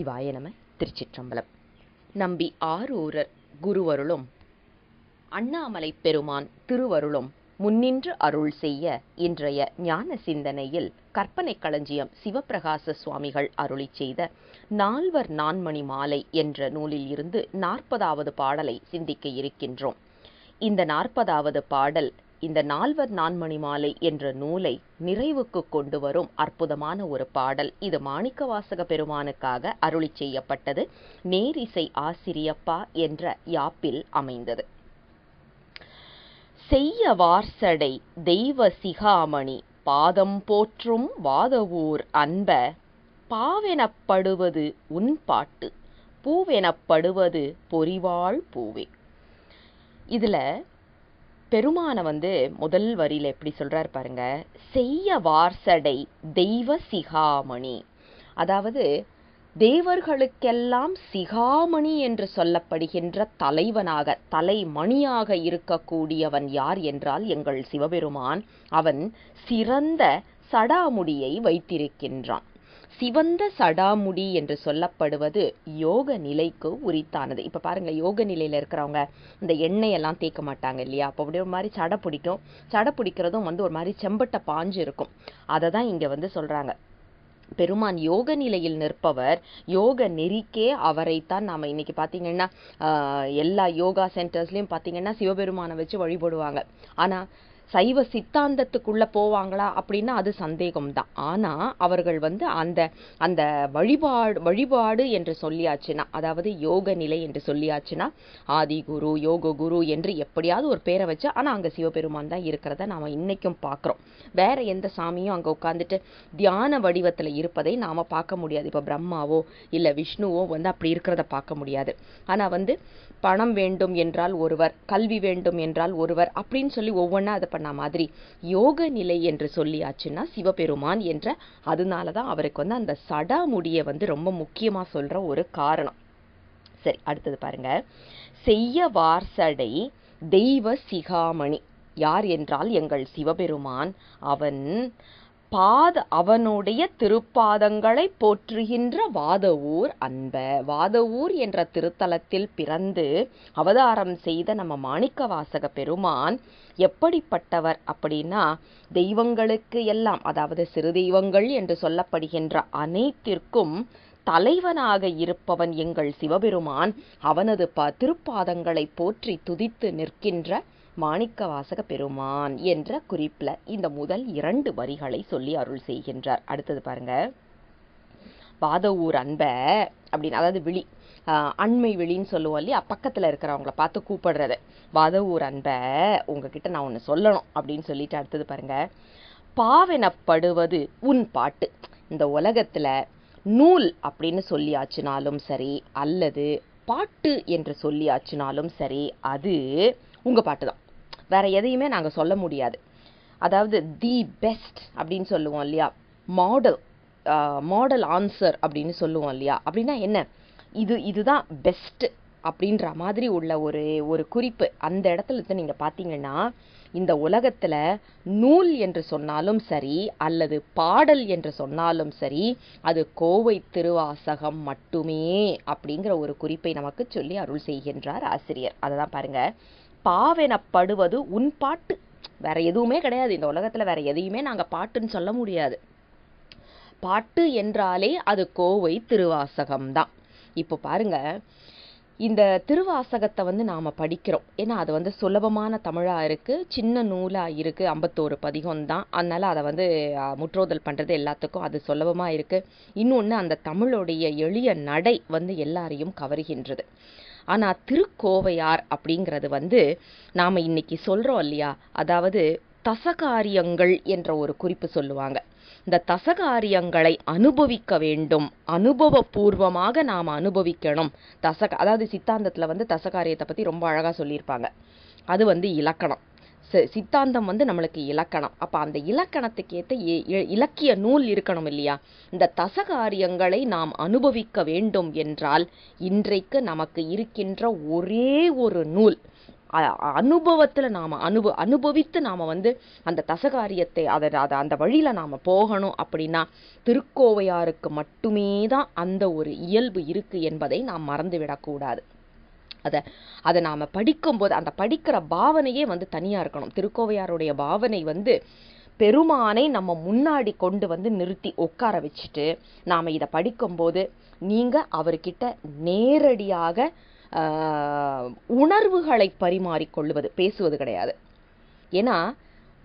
நமச்சிவாய நம திருச்சிற்றம்பலம் நம்பி ஆரூரர் குருவருளும் அண்ணாமலை பெருமான் திருவருளும் முன்னின்று அருள் செய்ய இன்றைய ஞான சிந்தனையில் கற்பனை களஞ்சியம் சிவபிரகாச சுவாமிகள் அருளி செய்த நால்வர் நான்மணி மாலை என்ற நூலில் இருந்து நாற்பதாவது பாடலை சிந்திக்க இருக்கின்றோம் இந்த நாற்பதாவது பாடல் இந்த நால்வர் நான்மணி மாலை என்ற நூலை நிறைவுக்கு கொண்டு வரும் அற்புதமான ஒரு பாடல் இது மாணிக்க வாசக பெருமானுக்காக அருளி செய்யப்பட்டது நேரிசை ஆசிரியப்பா என்ற யாப்பில் அமைந்தது செய்ய வார்சடை தெய்வ சிகாமணி பாதம் போற்றும் வாதவூர் அன்ப பாவெனப்படுவது உன் பாட்டு பூவெனப்படுவது பொறிவாள் பூவே இதில் பெருமானை வந்து முதல் வரியில் எப்படி சொல்கிறார் பாருங்க செய்ய வார்சடை தெய்வ சிகாமணி அதாவது தேவர்களுக்கெல்லாம் சிகாமணி என்று சொல்லப்படுகின்ற தலைவனாக தலைமணியாக இருக்கக்கூடியவன் யார் என்றால் எங்கள் சிவபெருமான் அவன் சிறந்த சடாமுடியை வைத்திருக்கின்றான் சிவந்த சடாமுடி என்று சொல்லப்படுவது யோக நிலைக்கு உரித்தானது இப்போ பாருங்கள் யோக நிலையில் இருக்கிறவங்க இந்த எண்ணெயெல்லாம் தேக்க மாட்டாங்க இல்லையா அப்போ அப்படியே ஒரு மாதிரி சடை பிடிக்கும் சடை பிடிக்கிறதும் வந்து ஒரு மாதிரி செம்பட்டை பாஞ்சு இருக்கும் அதை தான் இங்கே வந்து சொல்கிறாங்க பெருமான் யோக நிலையில் நிற்பவர் யோக நெறிக்கே அவரைத்தான் நாம் இன்னைக்கு பார்த்தீங்கன்னா எல்லா யோகா சென்டர்ஸ்லேயும் பார்த்தீங்கன்னா சிவபெருமானை வச்சு வழிபடுவாங்க ஆனால் சைவ சித்தாந்தத்துக்குள்ளே போவாங்களா அப்படின்னா அது சந்தேகம்தான் ஆனால் அவர்கள் வந்து அந்த அந்த வழிபாடு வழிபாடு என்று சொல்லியாச்சுன்னா அதாவது யோக நிலை என்று சொல்லியாச்சுன்னா ஆதி குரு யோக குரு என்று எப்படியாவது ஒரு பேரை வச்சு ஆனால் அங்கே சிவபெருமான் தான் இருக்கிறத நாம் இன்னைக்கும் பார்க்குறோம் வேற எந்த சாமியும் அங்கே உட்காந்துட்டு தியான வடிவத்தில் இருப்பதை நாம் பார்க்க முடியாது இப்போ பிரம்மாவோ இல்லை விஷ்ணுவோ வந்து அப்படி இருக்கிறத பார்க்க முடியாது ஆனால் வந்து பணம் வேண்டும் என்றால் ஒருவர் கல்வி வேண்டும் என்றால் ஒருவர் அப்படின்னு சொல்லி ஒவ்வொன்றா அதை பண்ண மாதிரி யோக நிலை என்று சொல்லியாச்சுன்னா சிவபெருமான் என்ற அதனால தான் அவருக்கு வந்து அந்த சடா முடியை வந்து ரொம்ப முக்கியமாக சொல்கிற ஒரு காரணம் சரி அடுத்தது பாருங்க செய்ய வார்சடை தெய்வ சிகாமணி யார் என்றால் எங்கள் சிவபெருமான் அவன் பாத அவனுடைய திருப்பாதங்களை போற்றுகின்ற வாதவூர் அன்ப வாதவூர் என்ற திருத்தலத்தில் பிறந்து அவதாரம் செய்த நம்ம மாணிக்க வாசக பெருமான் எப்படிப்பட்டவர் அப்படின்னா தெய்வங்களுக்கு எல்லாம் அதாவது சிறு தெய்வங்கள் என்று சொல்லப்படுகின்ற அனைத்திற்கும் தலைவனாக இருப்பவன் எங்கள் சிவபெருமான் அவனது ப திருப்பாதங்களை போற்றி துதித்து நிற்கின்ற மாணிக்க வாசக பெருமான் என்ற குறிப்பில் இந்த முதல் இரண்டு வரிகளை சொல்லி அருள் செய்கின்றார் அடுத்தது பாருங்க பாதவூர் அன்ப அப்படின்னு அதாவது விழி அண்மை விழின்னு சொல்லுவோம் இல்லையா பக்கத்தில் இருக்கிறவங்கள பார்த்து கூப்பிடுறது வதவூர் அன்பை உங்ககிட்ட நான் ஒன்று சொல்லணும் அப்படின்னு சொல்லிட்டு அடுத்தது பாருங்க பாவெனப்படுவது உன் பாட்டு இந்த உலகத்தில் நூல் அப்படின்னு சொல்லியாச்சுனாலும் சரி அல்லது பாட்டு என்று சொல்லியாச்சுனாலும் சரி அது உங்கள் பாட்டு தான் வேறு எதையுமே நாங்கள் சொல்ல முடியாது அதாவது தி பெஸ்ட் அப்படின்னு சொல்லுவோம் இல்லையா மாடல் மாடல் ஆன்சர் அப்படின்னு சொல்லுவோம் இல்லையா அப்படின்னா என்ன இது இதுதான் பெஸ்ட்டு அப்படின்ற மாதிரி உள்ள ஒரு ஒரு குறிப்பு அந்த இடத்துல இருந்து நீங்கள் பார்த்தீங்கன்னா இந்த உலகத்தில் நூல் என்று சொன்னாலும் சரி அல்லது பாடல் என்று சொன்னாலும் சரி அது கோவை திருவாசகம் மட்டுமே அப்படிங்கிற ஒரு குறிப்பை நமக்கு சொல்லி அருள் செய்கின்றார் ஆசிரியர் அதை தான் பாருங்கள் பாவெனப்படுவது உன் பாட்டு வேற எதுவுமே கிடையாது இந்த உலகத்தில் வேற எதையுமே நாங்கள் பாட்டுன்னு சொல்ல முடியாது பாட்டு என்றாலே அது கோவை திருவாசகம் தான் இப்போ பாருங்க இந்த திருவாசகத்தை வந்து நாம் படிக்கிறோம் ஏன்னா அது வந்து சுலபமான தமிழாக இருக்குது சின்ன நூலாக இருக்குது ஐம்பத்தோரு பதிகம் தான் அதனால் அதை வந்து முற்றோதல் பண்ணுறது எல்லாத்துக்கும் அது சுலபமாக இருக்குது இன்னொன்று அந்த தமிழுடைய எளிய நடை வந்து எல்லாரையும் கவருகின்றது ஆனால் திருக்கோவையார் அப்படிங்கிறது வந்து நாம் இன்னைக்கு சொல்கிறோம் இல்லையா அதாவது தசகாரியங்கள் என்ற ஒரு குறிப்பு சொல்லுவாங்க இந்த தசகாரியங்களை அனுபவிக்க வேண்டும் அனுபவபூர்வமாக நாம் அனுபவிக்கணும் தசக அதாவது சித்தாந்தத்தில் வந்து தசகாரியத்தை பற்றி ரொம்ப அழகாக சொல்லியிருப்பாங்க அது வந்து இலக்கணம் சித்தாந்தம் வந்து நம்மளுக்கு இலக்கணம் அப்போ அந்த இலக்கணத்துக்கு ஏற்ற இலக்கிய நூல் இருக்கணும் இல்லையா இந்த தசகாரியங்களை நாம் அனுபவிக்க வேண்டும் என்றால் இன்றைக்கு நமக்கு இருக்கின்ற ஒரே ஒரு நூல் அனுபவத்தில் நாம் அனுப அனுபவித்து நாம் வந்து அந்த தசகாரியத்தை அதை அதை அந்த வழியில் நாம் போகணும் அப்படின்னா திருக்கோவையாருக்கு மட்டுமே தான் அந்த ஒரு இயல்பு இருக்குது என்பதை நாம் மறந்துவிடக்கூடாது அதை அதை நாம் படிக்கும்போது அந்த படிக்கிற பாவனையே வந்து தனியாக இருக்கணும் திருக்கோவையாருடைய பாவனை வந்து பெருமானை நம்ம முன்னாடி கொண்டு வந்து நிறுத்தி உட்கார வச்சுட்டு நாம் இதை படிக்கும்போது நீங்கள் அவர்கிட்ட நேரடியாக உணர்வுகளை பரிமாறிக்கொள்வது பேசுவது கிடையாது ஏன்னா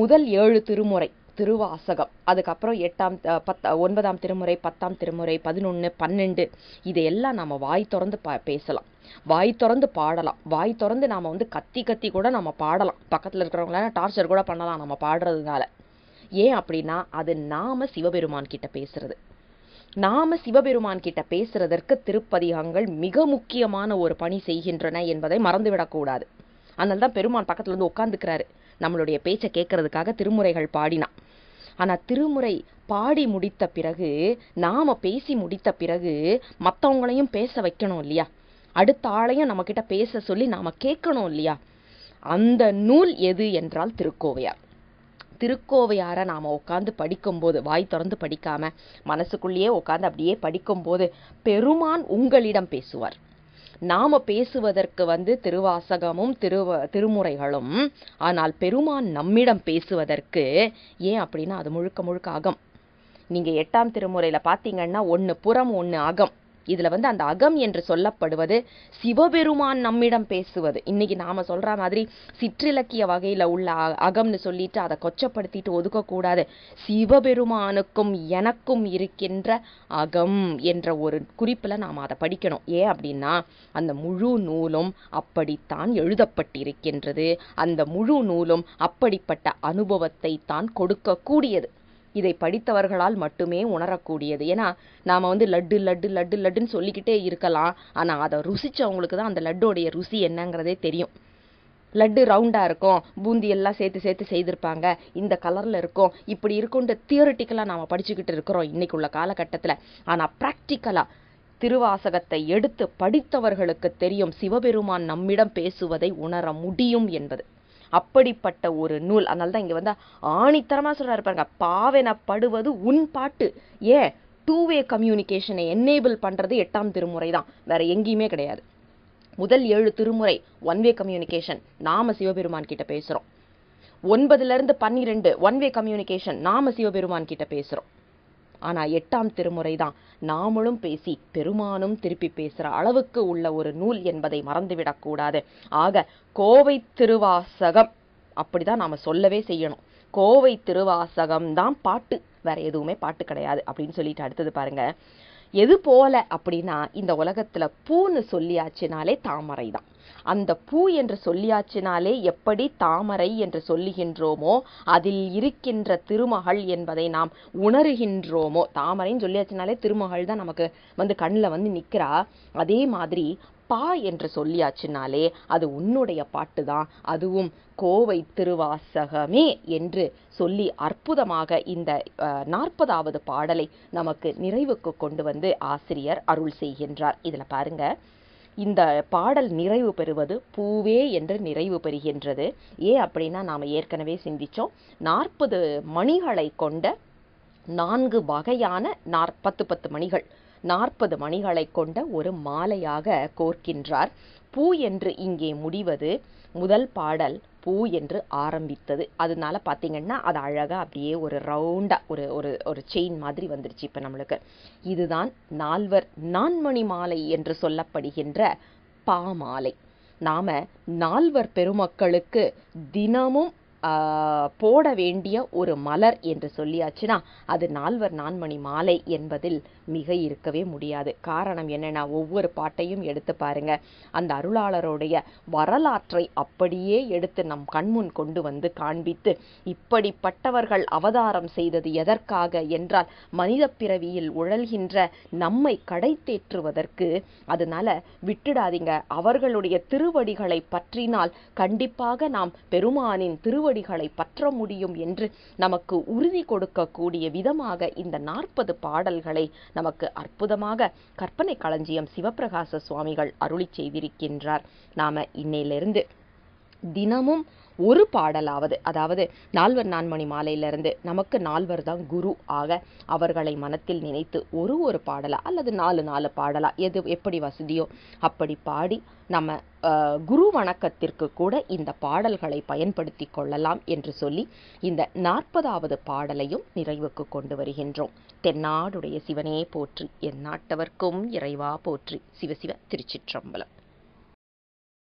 முதல் ஏழு திருமுறை திருவாசகம் அதுக்கப்புறம் எட்டாம் பத்த ஒன்பதாம் திருமுறை பத்தாம் திருமுறை பதினொன்று பன்னெண்டு இதையெல்லாம் நம்ம வாய் திறந்து பா பேசலாம் வாய் திறந்து பாடலாம் வாய் திறந்து நாம் வந்து கத்தி கத்தி கூட நம்ம பாடலாம் பக்கத்தில் இருக்கிறவங்களால டார்ச்சர் கூட பண்ணலாம் நம்ம பாடுறதுனால ஏன் அப்படின்னா அது நாம் சிவபெருமான் கிட்ட பேசுறது நாம சிவபெருமான் கிட்ட பேசுறதற்கு திருப்பதிகங்கள் மிக முக்கியமான ஒரு பணி செய்கின்றன என்பதை மறந்துவிடக்கூடாது அதனால தான் பெருமான் பக்கத்துல வந்து உட்காந்துக்கிறாரு நம்மளுடைய பேச்சை கேட்கறதுக்காக திருமுறைகள் பாடினான் ஆனால் திருமுறை பாடி முடித்த பிறகு நாம் பேசி முடித்த பிறகு மற்றவங்களையும் பேச வைக்கணும் இல்லையா அடுத்த ஆளையும் நம்மக்கிட்ட பேச சொல்லி நாம் கேட்கணும் இல்லையா அந்த நூல் எது என்றால் திருக்கோவையார் திருக்கோவையாரை நாம் உட்காந்து படிக்கும்போது வாய் திறந்து படிக்காம மனசுக்குள்ளேயே உட்காந்து அப்படியே படிக்கும்போது பெருமான் உங்களிடம் பேசுவார் நாம் பேசுவதற்கு வந்து திருவாசகமும் திருவ திருமுறைகளும் ஆனால் பெருமான் நம்மிடம் பேசுவதற்கு ஏன் அப்படின்னா அது முழுக்க முழுக்க அகம் நீங்கள் எட்டாம் திருமுறையில் பார்த்தீங்கன்னா ஒன்று புறம் ஒன்று அகம் இதில் வந்து அந்த அகம் என்று சொல்லப்படுவது சிவபெருமான் நம்மிடம் பேசுவது இன்னைக்கு நாம சொல்கிற மாதிரி சிற்றிலக்கிய வகையில் உள்ள அகம்னு சொல்லிட்டு அதை கொச்சப்படுத்திட்டு ஒதுக்கக்கூடாது சிவபெருமானுக்கும் எனக்கும் இருக்கின்ற அகம் என்ற ஒரு குறிப்பில் நாம் அதை படிக்கணும் ஏன் அப்படின்னா அந்த முழு நூலும் அப்படித்தான் எழுதப்பட்டிருக்கின்றது அந்த முழு நூலும் அப்படிப்பட்ட அனுபவத்தை தான் கொடுக்கக்கூடியது இதை படித்தவர்களால் மட்டுமே உணரக்கூடியது ஏன்னா நாம் வந்து லட்டு லட்டு லட்டு லட்டுன்னு சொல்லிக்கிட்டே இருக்கலாம் ஆனால் அதை ருசித்தவங்களுக்கு தான் அந்த லட்டோடைய ருசி என்னங்கிறதே தெரியும் லட்டு ரவுண்டாக இருக்கும் பூந்தி எல்லாம் சேர்த்து சேர்த்து செய்திருப்பாங்க இந்த கலரில் இருக்கும் இப்படி இருக்கும்ன்ற தியோரிட்டிக்கலாக நாம் படிச்சுக்கிட்டு இருக்கிறோம் இன்றைக்குள்ள காலகட்டத்தில் ஆனால் ப்ராக்டிக்கலாக திருவாசகத்தை எடுத்து படித்தவர்களுக்கு தெரியும் சிவபெருமான் நம்மிடம் பேசுவதை உணர முடியும் என்பது அப்படிப்பட்ட ஒரு நூல் அதனால தான் இங்கே வந்து ஆணித்தரமாக சொல்கிறாரு பாருங்க பாவெனப்படுவது உன் பாட்டு ஏன் டூ வே கம்யூனிகேஷனை என்னேபிள் பண்ணுறது எட்டாம் திருமுறை தான் வேற எங்கேயுமே கிடையாது முதல் ஏழு திருமுறை ஒன் வே கம்யூனிகேஷன் நாம சிவபெருமான் கிட்ட பேசுகிறோம் ஒன்பதுலேருந்து பன்னிரெண்டு ஒன் வே கம்யூனிகேஷன் நாம சிவபெருமான் கிட்ட பேசுகிறோம் ஆனால் எட்டாம் திருமுறை தான் நாமளும் பேசி பெருமானும் திருப்பி பேசுகிற அளவுக்கு உள்ள ஒரு நூல் என்பதை மறந்துவிடக்கூடாது ஆக கோவை திருவாசகம் அப்படிதான் நாம் சொல்லவே செய்யணும் கோவை திருவாசகம் தான் பாட்டு வேற எதுவுமே பாட்டு கிடையாது அப்படின்னு சொல்லிட்டு அடுத்தது பாருங்க எது போல அப்படின்னா இந்த உலகத்தில் பூன்னு சொல்லியாச்சுனாலே தாமரை தான் அந்த பூ என்று சொல்லியாச்சினாலே எப்படி தாமரை என்று சொல்லுகின்றோமோ அதில் இருக்கின்ற திருமகள் என்பதை நாம் உணர்கின்றோமோ தாமரைன்னு சொல்லியாச்சினாலே திருமகள் தான் நமக்கு வந்து கண்ணில் வந்து நிற்கிறா அதே மாதிரி பா என்று சொல்லியாச்சுனாலே அது உன்னுடைய பாட்டு தான் அதுவும் கோவை திருவாசகமே என்று சொல்லி அற்புதமாக இந்த நாற்பதாவது பாடலை நமக்கு நிறைவுக்கு கொண்டு வந்து ஆசிரியர் அருள் செய்கின்றார் இதில் பாருங்க இந்த பாடல் நிறைவு பெறுவது பூவே என்று நிறைவு பெறுகின்றது ஏன் அப்படின்னா நாம் ஏற்கனவே சிந்தித்தோம் நாற்பது மணிகளை கொண்ட நான்கு வகையான நாற்பத்து பத்து மணிகள் நாற்பது மணிகளை கொண்ட ஒரு மாலையாக கோர்க்கின்றார் பூ என்று இங்கே முடிவது முதல் பாடல் பூ என்று ஆரம்பித்தது அதனால பார்த்தீங்கன்னா அது அழகாக அப்படியே ஒரு ரவுண்டாக ஒரு ஒரு ஒரு செயின் மாதிரி வந்துருச்சு இப்போ நம்மளுக்கு இதுதான் நால்வர் நான்மணி மாலை என்று சொல்லப்படுகின்ற பா மாலை நாம் நால்வர் பெருமக்களுக்கு தினமும் போட வேண்டிய ஒரு மலர் என்று சொல்லியாச்சுன்னா அது நால்வர் நான்மணி மாலை என்பதில் மிக இருக்கவே முடியாது காரணம் என்னென்னா ஒவ்வொரு பாட்டையும் எடுத்து பாருங்க அந்த அருளாளருடைய வரலாற்றை அப்படியே எடுத்து நம் கண்முன் கொண்டு வந்து காண்பித்து இப்படிப்பட்டவர்கள் அவதாரம் செய்தது எதற்காக என்றால் மனித பிறவியில் உழல்கின்ற நம்மை கடை தேற்றுவதற்கு அதனால விட்டுடாதீங்க அவர்களுடைய திருவடிகளை பற்றினால் கண்டிப்பாக நாம் பெருமானின் திருவடிகளை பற்ற முடியும் என்று நமக்கு உறுதி கொடுக்கக்கூடிய விதமாக இந்த நாற்பது பாடல்களை நமக்கு அற்புதமாக கற்பனை களஞ்சியம் சிவப்பிரகாச சுவாமிகள் அருளி செய்திருக்கின்றார் நாம இன்னையிலிருந்து தினமும் ஒரு பாடலாவது அதாவது நால்வர் நான்மணி மாலையிலிருந்து நமக்கு நால்வர் தான் குரு ஆக அவர்களை மனத்தில் நினைத்து ஒரு ஒரு பாடலா அல்லது நாலு நாலு பாடலா எது எப்படி வசதியோ அப்படி பாடி நம்ம குரு வணக்கத்திற்கு கூட இந்த பாடல்களை பயன்படுத்தி கொள்ளலாம் என்று சொல்லி இந்த நாற்பதாவது பாடலையும் நிறைவுக்கு கொண்டு வருகின்றோம் தென்னாடுடைய சிவனே போற்றி என் நாட்டவர்க்கும் இறைவா போற்றி சிவசிவ திருச்சிற்றம்பலம்